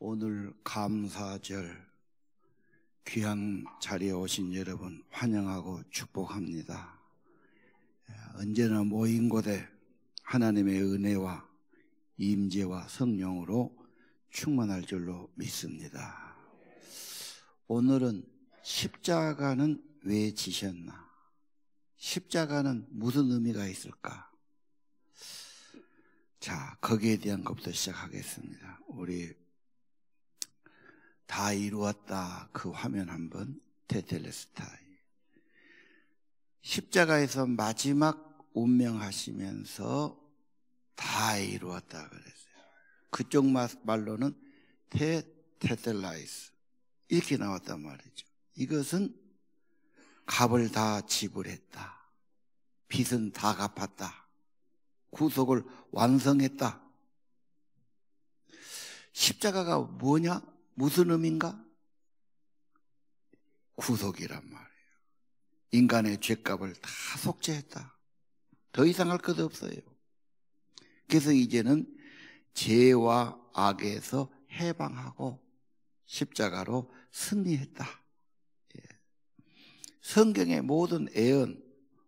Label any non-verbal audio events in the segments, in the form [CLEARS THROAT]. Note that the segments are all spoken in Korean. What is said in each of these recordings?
오늘 감사절 귀한 자리에 오신 여러분 환영하고 축복합니다. 언제나 모인 곳에 하나님의 은혜와 임재와 성령으로 충만할 줄로 믿습니다. 오늘은 십자가는 왜 지셨나? 십자가는 무슨 의미가 있을까? 자, 거기에 대한 것부터 시작하겠습니다. 우리 다 이루었다. 그 화면 한번 테텔레스타이. 십자가에서 마지막 운명하시면서 다 이루었다 그랬어요. 그쪽 말로는 테 테텔라이스 이렇게 나왔단 말이죠. 이것은 값을 다 지불했다. 빚은 다 갚았다. 구속을 완성했다. 십자가가 뭐냐? 무슨 의미인가? 구속이란 말이에요. 인간의 죄값을 다 속죄했다. 더 이상 할 것도 없어요. 그래서 이제는 죄와 악에서 해방하고 십자가로 승리했다. 예. 성경의 모든 애언,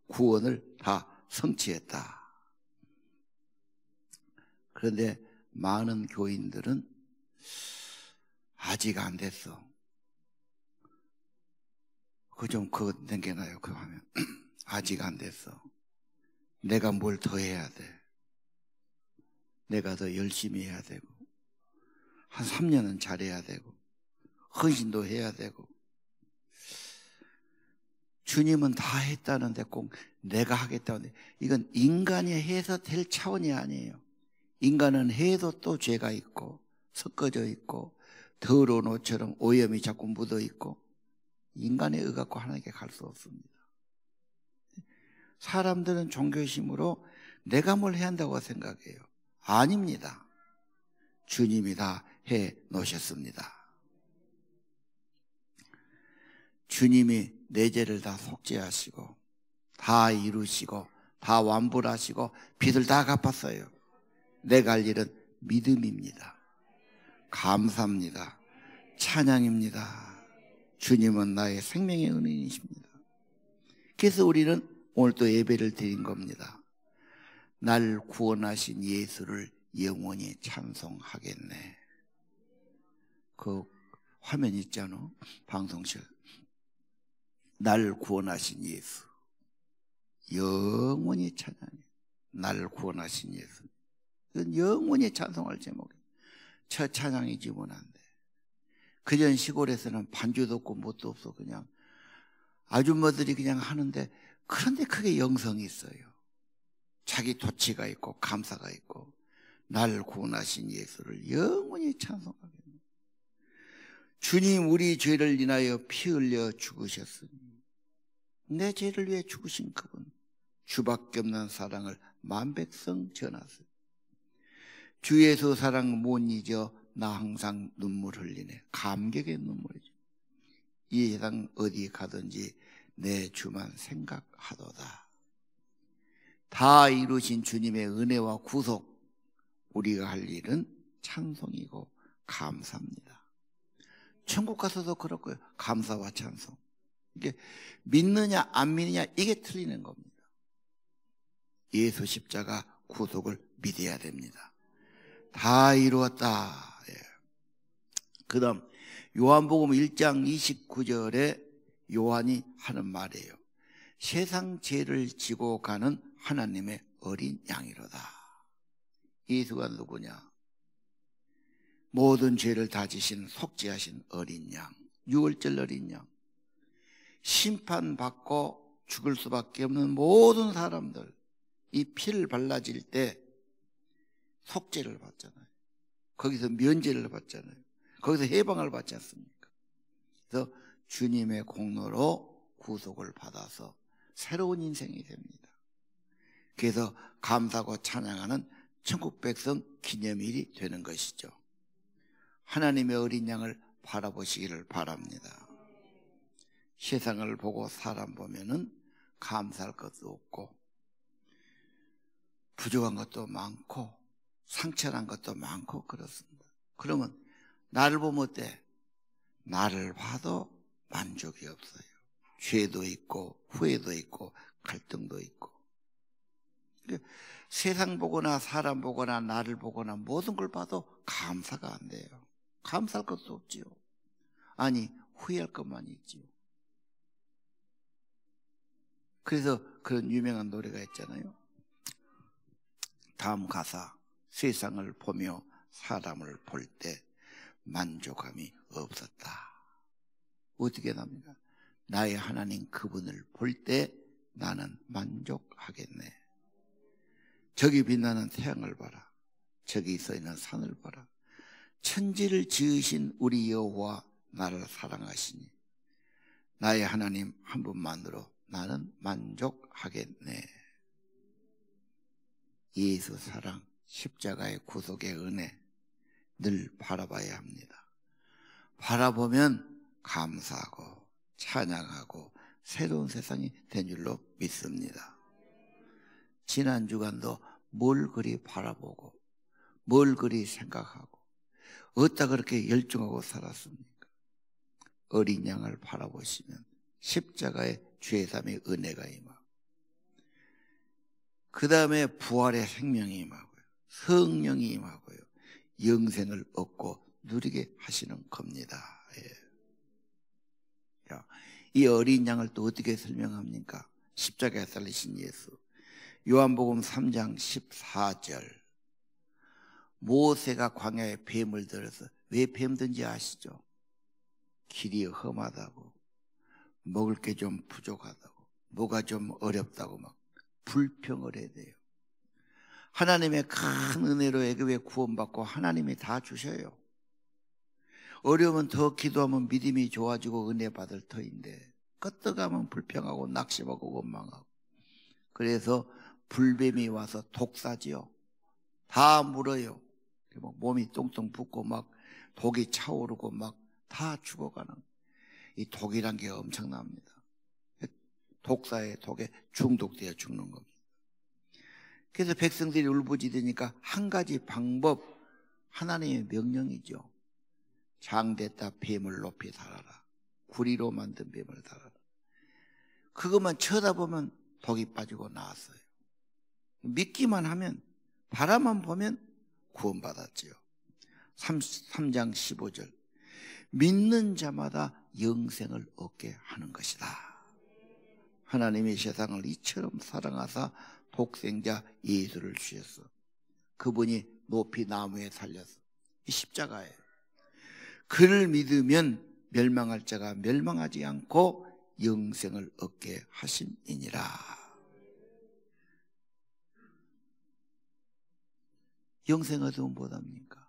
구원을 다 성취했다. 그런데 많은 교인들은 아직 안 됐어. 그 좀 그거 땡겨놔요 그거 하면 그 [CLEARS THROAT] 아직 안 됐어. 내가 뭘 더 해야 돼. 내가 더 열심히 해야 되고 한 3년은 잘해야 되고 헌신도 해야 되고 주님은 다 했다는데 꼭 내가 하겠다는데 이건 인간이 해서 될 차원이 아니에요. 인간은 해도 또 죄가 있고 섞어져 있고 더러운 옷처럼 오염이 자꾸 묻어 있고 인간의 의갖고 하나님께 갈 수 없습니다. 사람들은 종교심으로 내가 뭘 해야 한다고 생각해요. 아닙니다. 주님이 다 해 놓으셨습니다. 주님이 내 죄를 다 속죄하시고 다 이루시고 다 완불하시고 빚을 다 갚았어요. 내가 할 일은 믿음입니다. 감사합니다. 찬양입니다. 주님은 나의 생명의 은인이십니다. 그래서 우리는 오늘도 예배를 드린 겁니다. 날 구원하신 예수를 영원히 찬송하겠네. 그 화면 있잖아. 방송실. 날 구원하신 예수. 영원히 찬양해. 날 구원하신 예수. 영원히 찬송할 제목이 첫 찬양이 지원한데 그전 시골에서는 반주도 없고 못도 없어 그냥 아줌마들이 그냥 하는데 그런데 그게 영성이 있어요. 자기 도치가 있고 감사가 있고 날 구원하신 예수를 영원히 찬송하겠네. 주님 우리 죄를 인하여 피 흘려 죽으셨으니 내 죄를 위해 죽으신 그분 주밖에 없는 사랑을 만백성 전하세요. 주에서 사랑 못 잊어 나 항상 눈물 흘리네. 감격의 눈물이죠. 이 세상 어디 가든지 내 주만 생각하도다. 다 이루신 주님의 은혜와 구속, 우리가 할 일은 찬송이고 감사합니다 천국 가서도 그렇고요. 감사와 찬송. 이게 믿느냐 안 믿느냐 이게 틀리는 겁니다. 예수 십자가 구속을 믿어야 됩니다. 다 이루었다. 예. 그 다음, 요한복음 1장 29절에 요한이 하는 말이에요. 세상 죄를 지고 가는 하나님의 어린 양이로다. 예수가 누구냐? 모든 죄를 다지신 속죄하신 어린 양, 6월절 어린 양, 심판받고 죽을 수밖에 없는 모든 사람들, 이 피를 발라질 때 속죄를 받잖아요. 거기서 면제를 받잖아요. 거기서 해방을 받지 않습니까? 그래서 주님의 공로로 구속을 받아서 새로운 인생이 됩니다. 그래서 감사고 찬양하는 천국 백성 기념일이 되는 것이죠. 하나님의 어린 양을 바라보시기를 바랍니다. 세상을 보고 사람 보면은 감사할 것도 없고 부족한 것도 많고 상처난 것도 많고 그렇습니다. 그러면 나를 보면 어때? 나를 봐도 만족이 없어요. 죄도 있고 후회도 있고 갈등도 있고 세상 보거나 사람 보거나 나를 보거나 모든 걸 봐도 감사가 안 돼요. 감사할 것도 없지요. 아니 후회할 것만 있지요. 그래서 그런 유명한 노래가 있잖아요. 다음 가사. 세상을 보며 사람을 볼 때 만족함이 없었다. 어떻게 됩니까? 나의 하나님 그분을 볼 때 나는 만족하겠네. 저기 빛나는 태양을 봐라. 저기 서 있는 산을 봐라. 천지를 지으신 우리 여호와 나를 사랑하시니 나의 하나님 한 분만으로 나는 만족하겠네. 예수 사랑 십자가의 구속의 은혜 늘 바라봐야 합니다. 바라보면 감사하고 찬양하고 새로운 세상이 된 줄로 믿습니다. 지난 주간도 뭘 그리 바라보고 뭘 그리 생각하고 어따 그렇게 열중하고 살았습니까? 어린 양을 바라보시면 십자가의 죄삼의 은혜가 임하고 그 다음에 부활의 생명이 임하고 성령이 임하고요. 영생을 얻고 누리게 하시는 겁니다. 예. 이 어린 양을 또 어떻게 설명합니까? 십자가에 살리신 예수. 요한복음 3장 14절. 모세가 광야에 뱀을 들어서 왜 뱀든지 아시죠? 길이 험하다고, 먹을 게 좀 부족하다고, 뭐가 좀 어렵다고 막 불평을 해야 돼요. 하나님의 큰 은혜로 애굽에 구원받고 하나님이 다 주셔요. 어려우면 더 기도하면 믿음이 좋아지고 은혜 받을 터인데 끄떡하면 불평하고 낙심하고 원망하고 그래서 불뱀이 와서 독사지요. 다 물어요. 뭐 몸이 뚱뚱 붓고 막 독이 차오르고 막 다 죽어가는 이 독이란 게 엄청납니다. 독사의 독에 중독되어 죽는 겁니다. 그래서 백성들이 울부짖으니까 한 가지 방법, 하나님의 명령이죠. 장대다 뱀을 높이 달아라. 구리로 만든 뱀을 달아라. 그것만 쳐다보면 독이 빠지고 나왔어요. 믿기만 하면, 바라만 보면 구원받았지요. 3장 15절. 믿는 자마다 영생을 얻게 하는 것이다. 하나님이 세상을 이처럼 사랑하사 독생자 예수를 주셨어. 그분이 높이 나무에 살렸어. 이 십자가예요. 그를 믿으면 멸망할 자가 멸망하지 않고 영생을 얻게 하심이니라. 영생 얻으면 뭐답니까?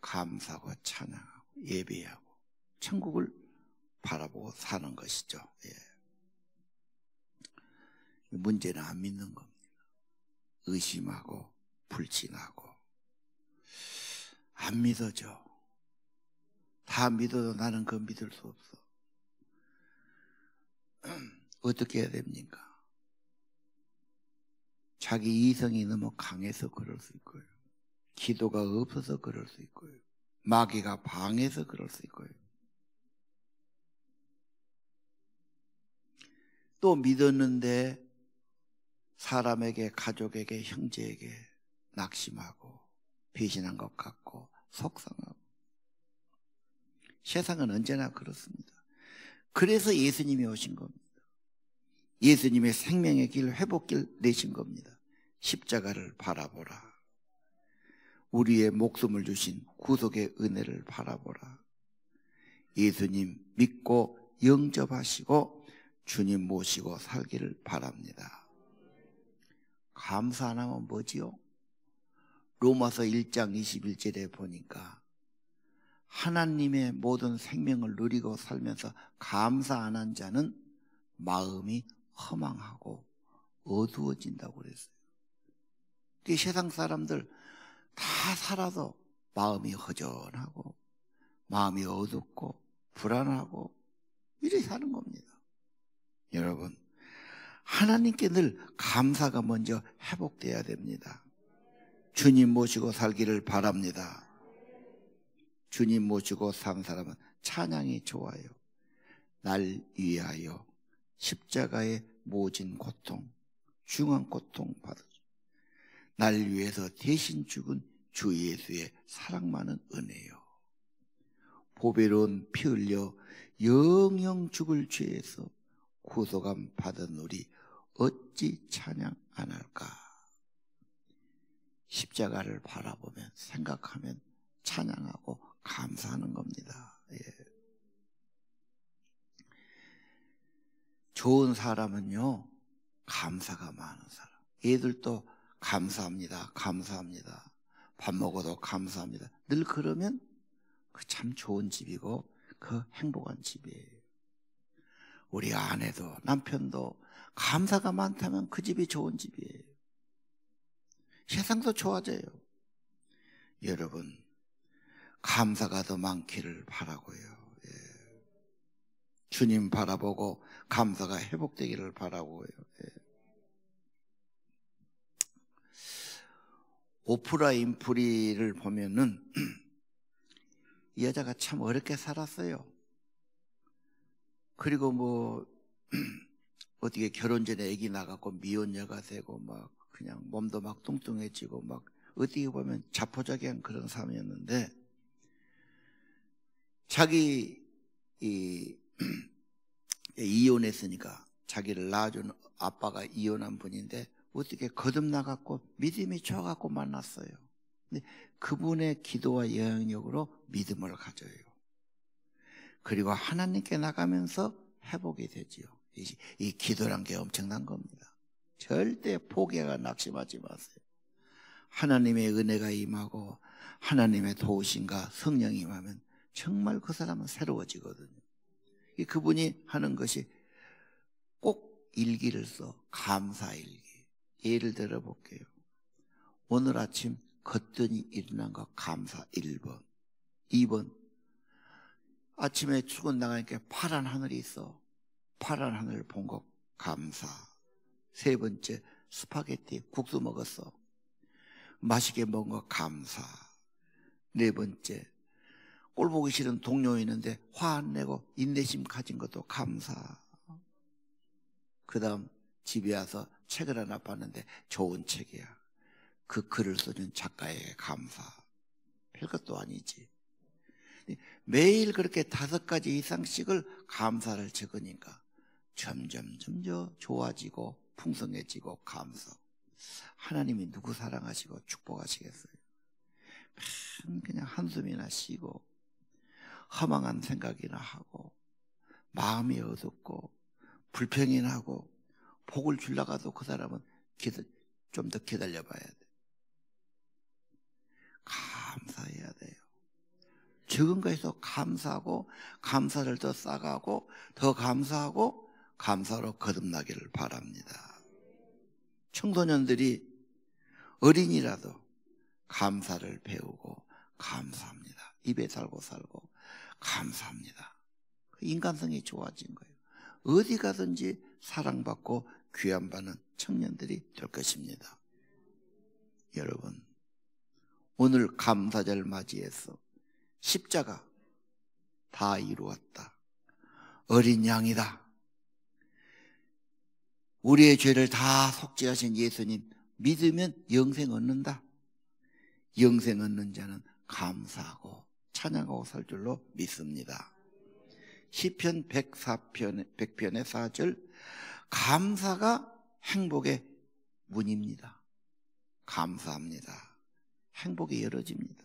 감사하고 찬양하고 예배하고 천국을 바라보고 사는 것이죠. 예. 문제는 안 믿는 겁니다. 의심하고 불신하고 안 믿어져. 다 믿어도 나는 그 믿을 수 없어. [CLEARS THROAT] 어떻게 해야 됩니까? 자기 이성이 너무 강해서 그럴 수 있고요. 기도가 없어서 그럴 수 있고요. 마귀가 방해서 그럴 수 있고요. 또 믿었는데 사람에게, 가족에게, 형제에게 낙심하고 배신한 것 같고 속상하고 세상은 언제나 그렇습니다. 그래서 예수님이 오신 겁니다. 예수님의 생명의 길, 회복길 내신 겁니다. 십자가를 바라보라. 우리의 목숨을 주신 구속의 은혜를 바라보라. 예수님 믿고 영접하시고 주님 모시고 살기를 바랍니다. 감사 안 하면 뭐지요? 로마서 1장 21절에 보니까 하나님의 모든 생명을 누리고 살면서 감사 안 한 자는 마음이 허망하고 어두워진다고 그랬어요. 그 세상 사람들 다 살아도 마음이 허전하고 마음이 어둡고 불안하고 이래 사는 겁니다. 여러분 하나님께 늘 감사가 먼저 회복돼야 됩니다. 주님 모시고 살기를 바랍니다. 주님 모시고 산 사람은 찬양이 좋아요. 날 위하여 십자가의 모진 고통, 중한 고통 받으죠. 날 위해서 대신 죽은 주 예수의 사랑 많은 은혜요. 보배로운 피 흘려 영영 죽을 죄에서 구속함 받은 우리 어찌 찬양 안 할까? 십자가를 바라보면 생각하면 찬양하고 감사하는 겁니다. 예. 좋은 사람은요 감사가 많은 사람. 얘들도 감사합니다, 감사합니다. 밥 먹어도 감사합니다. 늘 그러면 그 참 좋은 집이고 그 행복한 집이에요. 우리 아내도 남편도 감사가 많다면 그 집이 좋은 집이에요. 세상도 좋아져요. 여러분, 감사가 더 많기를 바라고요. 예. 주님 바라보고 감사가 회복되기를 바라고요. 예. 오프라 인프리를 보면은 [CLEARS THROAT] 이 여자가 참 어렵게 살았어요. 그리고 뭐 [CLEARS THROAT] 어떻게 결혼 전에 아기 나갖고 미혼녀가 되고 막 그냥 몸도 막 뚱뚱해지고 막 어떻게 보면 자포자기한 그런 삶이었는데 자기 이 [CLEARS THROAT] 이혼했으니까 자기를 낳아준 아빠가 이혼한 분인데 어떻게 거듭나갖고 믿음이 쳐갖고 만났어요. 근데 그분의 기도와 영향력으로 믿음을 가져요. 그리고 하나님께 나가면서 회복이 되지요. 이, 이 기도란 게 엄청난 겁니다. 절대 포기가 낙심하지 마세요. 하나님의 은혜가 임하고 하나님의 도우심과 성령이 임하면 정말 그 사람은 새로워지거든요. 그분이 하는 것이 꼭 일기를 써. 감사 일기. 예를 들어 볼게요. 오늘 아침 걷더니 일어난 것 감사 1번. 2번. 아침에 출근 나가니까 파란 하늘이 있어. 파란 하늘 본 것 감사. 세 번째, 스파게티, 국수 먹었어. 맛있게 먹은 것 감사. 네 번째, 꼴 보기 싫은 동료 있는데 화 안 내고 인내심 가진 것도 감사. 그 다음 집에 와서 책을 하나 봤는데 좋은 책이야. 그 글을 써준 작가에게 감사. 별것도 아니지. 매일 그렇게 다섯 가지 이상씩을 감사를 적으니까 점점 점점 좋아지고 풍성해지고 감사. 하나님이 누구 사랑하시고 축복하시겠어요? 그냥 한숨이나 쉬고 허망한 생각이나 하고 마음이 어둡고 불평이 나고 하 복을 줄라가도 그 사람은 좀 더 기다려봐야 돼. 감사해야 돼요. 적은 거에서 감사하고 감사를 더 쌓아가고 더 감사하고 감사로 거듭나기를 바랍니다. 청소년들이 어린이라도 감사를 배우고 감사합니다. 입에 살고 살고 감사합니다. 그 인간성이 좋아진 거예요. 어디 가든지 사랑받고 귀한받는 청년들이 될 것입니다. 여러분, 오늘 감사절 맞이해서 십자가 다 이루었다. 어린 양이다. 우리의 죄를 다 속죄하신 예수님 믿으면 영생 얻는다. 영생 얻는 자는 감사하고 찬양하고 살 줄로 믿습니다. 시편 104편 100편의 4절 감사가 행복의 문입니다. 감사합니다. 행복이 열어집니다.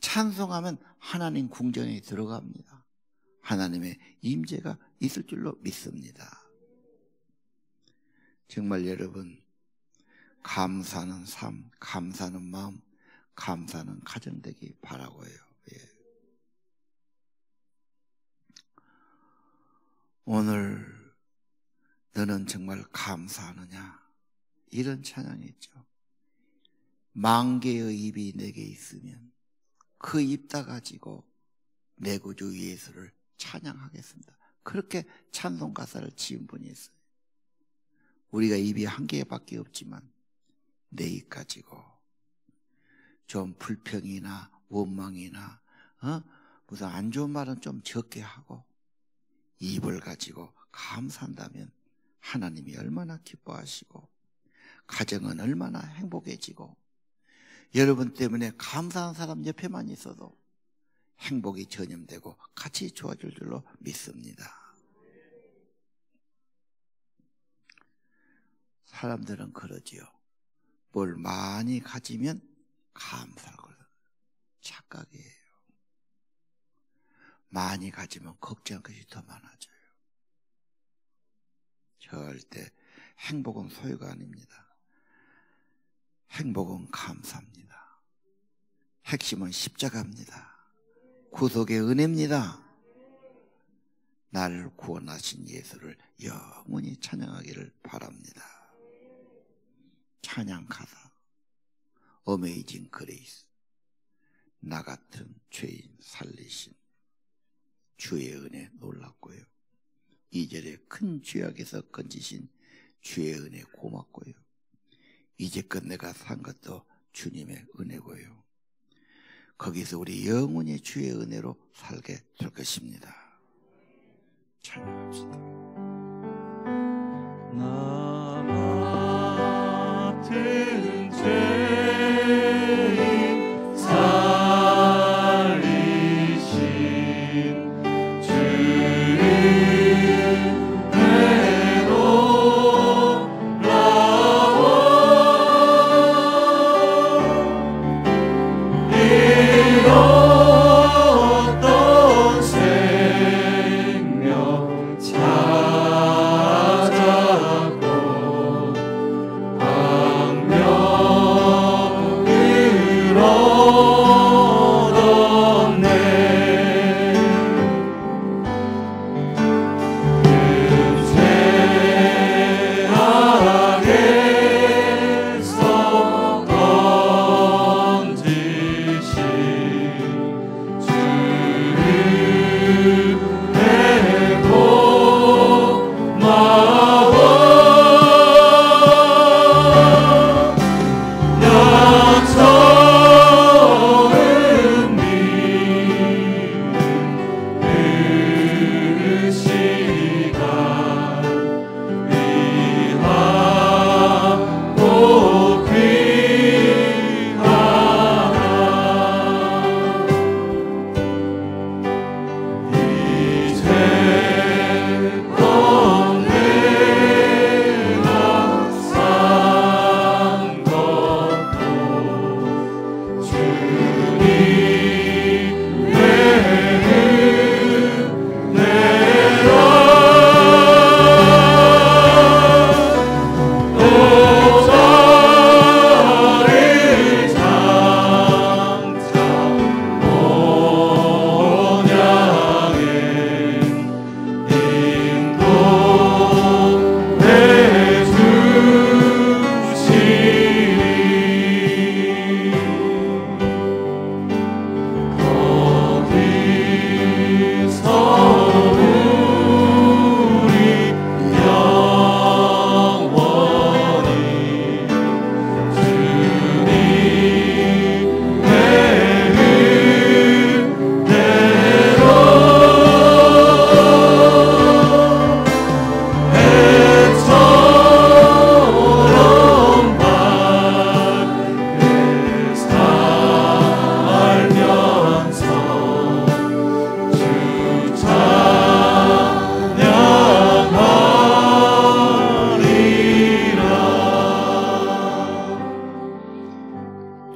찬송하면 하나님 궁전에 들어갑니다. 하나님의 임재가 있을 줄로 믿습니다. 정말 여러분 감사는 하 삶, 감사는 하 마음, 감사는 하 가정되기 바라고요. 예. 오늘 너는 정말 감사하느냐? 이런 찬양이 있죠. 만 개의 입이 내게 있으면 그 입 다 가지고 내 구주 예수를 찬양하겠습니다. 그렇게 찬송 가사를 지은 분이 있어요. 우리가 입이 한 개밖에 없지만 내 입 가지고 좀 불평이나 원망이나 어? 무슨 안 좋은 말은 좀 적게 하고 입을 가지고 감사한다면 하나님이 얼마나 기뻐하시고 가정은 얼마나 행복해지고 여러분 때문에 감사한 사람 옆에만 있어도 행복이 전염되고 같이 좋아질 줄로 믿습니다. 사람들은 그러지요. 뭘 많이 가지면 감사하 거든 착각이에요. 많이 가지면 걱정할 것이 더 많아져요. 절대 행복은 소유가 아닙니다. 행복은 감사합니다 핵심은 십자가입니다. 구속의 은혜입니다. 나를 구원하신 예수를 영원히 찬양하기를 바랍니다. 찬양하다. 어메이징 그레이스. 나 같은 죄인 살리신 주의 은혜 놀랐고요. 이제에큰 죄악에서 건지신 주의 은혜 고맙고요. 이제껏 내가 산 것도 주님의 은혜고요. 거기서 우리 영원히 주의 은혜로 살게 될 것입니다. 찬양합시다.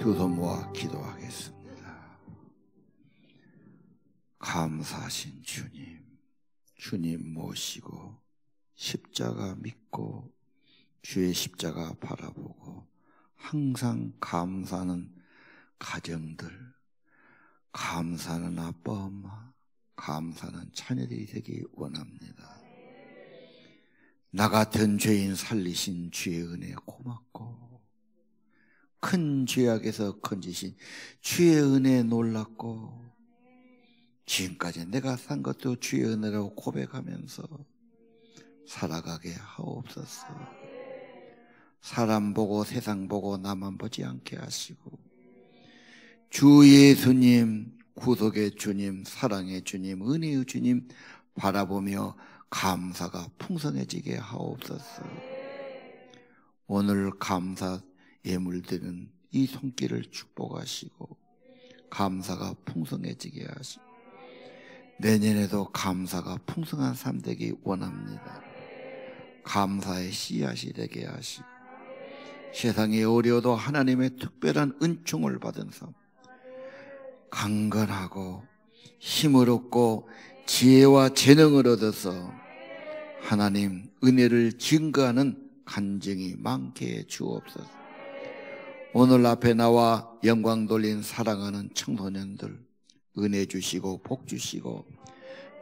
기도 모아 기도하겠습니다. 감사하신 주님, 주님 모시고 십자가 믿고 주의 십자가 바라보고 항상 감사하는 가정들, 감사하는 아빠, 엄마, 감사하는 자녀들이 되기 원합니다. 나 같은 죄인 살리신 주의 은혜 고맙고 큰 죄악에서 건지신 주의 은혜에 놀랐고 지금까지 내가 산 것도 주의 은혜라고 고백하면서 살아가게 하옵소서. 사람 보고 세상 보고 나만 보지 않게 하시고 주 예수님 구속의 주님 사랑의 주님 은혜의 주님 바라보며 감사가 풍성해지게 하옵소서. 오늘 감사 예물들은 이 손길을 축복하시고 감사가 풍성해지게 하시고 내년에도 감사가 풍성한 삶 되기 원합니다. 감사의 씨앗이 되게 하시고 세상이 어려워도 하나님의 특별한 은총을 받은 삶 강건하고 힘을 얻고 지혜와 재능을 얻어서 하나님 은혜를 증거하는 간증이 많게 주옵소서. 오늘 앞에 나와 영광 돌린 사랑하는 청소년들 은혜 주시고 복 주시고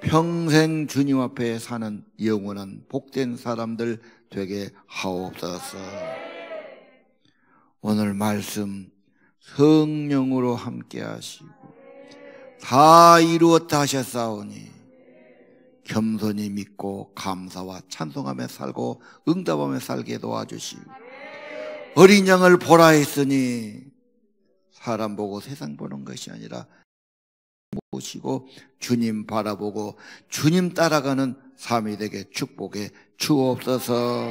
평생 주님 앞에 사는 영원한 복된 사람들 되게 하옵소서. 오늘 말씀 성령으로 함께 하시고 다 이루었다 하셨사오니 겸손히 믿고 감사와 찬송하며 살고 응답하며 살게 도와주시고 어린 양을 보라 했으니 사람 보고 세상 보는 것이 아니라 모시고 주님 바라보고 주님 따라가는 삶이 되게 축복해 주옵소서.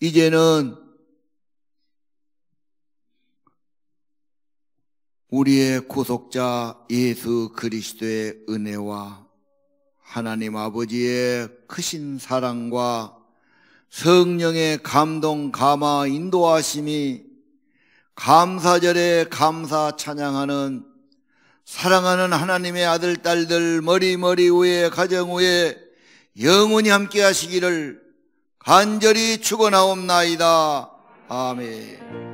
이제는 우리의 구속자 예수 그리스도의 은혜와 하나님 아버지의 크신 사랑과 성령의 감동, 감화, 인도하심이 감사절에 감사 찬양하는 사랑하는 하나님의 아들, 딸들 머리, 머리 위에, 가정 위에 영원히 함께 하시기를 간절히 축원하옵나이다. 아멘.